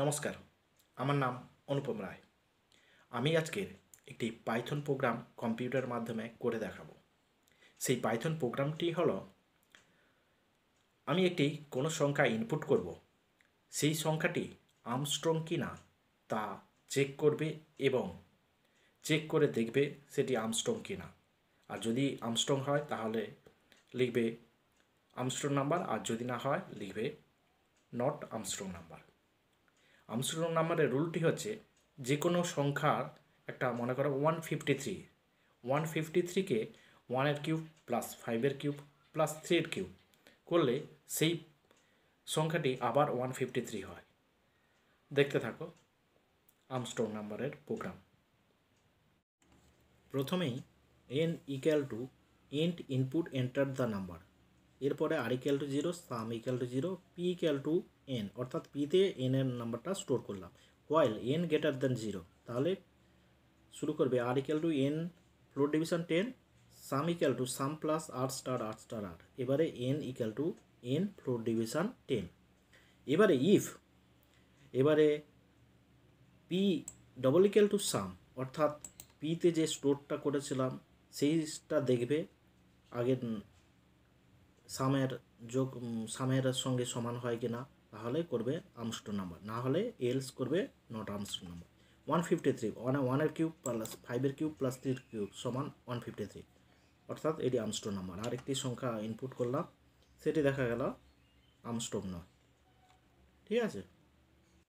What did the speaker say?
নমস্কার আমার নাম অনুপম রায় আমি আজকের একটি পাইথন প্রোগ্রাম কম্পিউটার মাধ্যমে করে দেখাবো সেই পাইথন প্রোগ্রামটি হলো আমি একটি কোনো সংখ্যা ইনপুট করব সেই সংখ্যাটি আমস্ট্রং কি না তা চেক করবে এবং চেক করে দেখবে সেটি আমস্ট্রং কি না আর যদি আমস্ট্রং হয় তাহলে লিখবে আমস্ট্রং নাম্বার আর যদি না হয় লিখবে নট আমস্ট্রং নাম্বার আমস্টারডাম নাম্বারের রুলটি হচ্ছে যে কোনো সংখ্যার একটা মনে করো one fifty three one fifty থ্রিকে ওয়ানের কিউব প্লাস ফাইভের কিউব প্লাস থ্রির কিউব করলে সেই সংখ্যাটি আবার ওয়ান ফিফটি থ্রি হয় দেখতে থাকো আমস্ট্রং নাম্বারের প্রোগ্রাম প্রথমেই N equal to int input enter the number এরপরে R equal to zero sum equal to zero P equal to N অর্থাৎ পিতে এন এর নাম্বারটা স্টোর করলাম while N greater than zero তাহলে শুরু করবে R equal to N floor division ten sum equal to sum plus আট star আট স্টার আট এবারে N equal to N floor division ten এবারে ইফ এবারে P double equal to sum অর্থাৎ পিতে যে স্টোরটা করেছিলাম সেইটা দেখবে আগের সামের যোগ সামের সঙ্গে সমান হয় কি না তাহলে করবে আমস্ট্র নাম্বার না হলে এলস করবে not Armstrong number one fifty three one ওয়ানের কিউব প্লাস ফাইভের কিউব প্লাস থ্রির কিউব সমান ওয়ান ফিফটি থ্রি অর্থাৎ এটি আমস্টোর নাম্বার আর একটি সংখ্যা ইনপুট করলাম সেটি দেখা গেল আমস্ট্রং নয় ঠিক আছে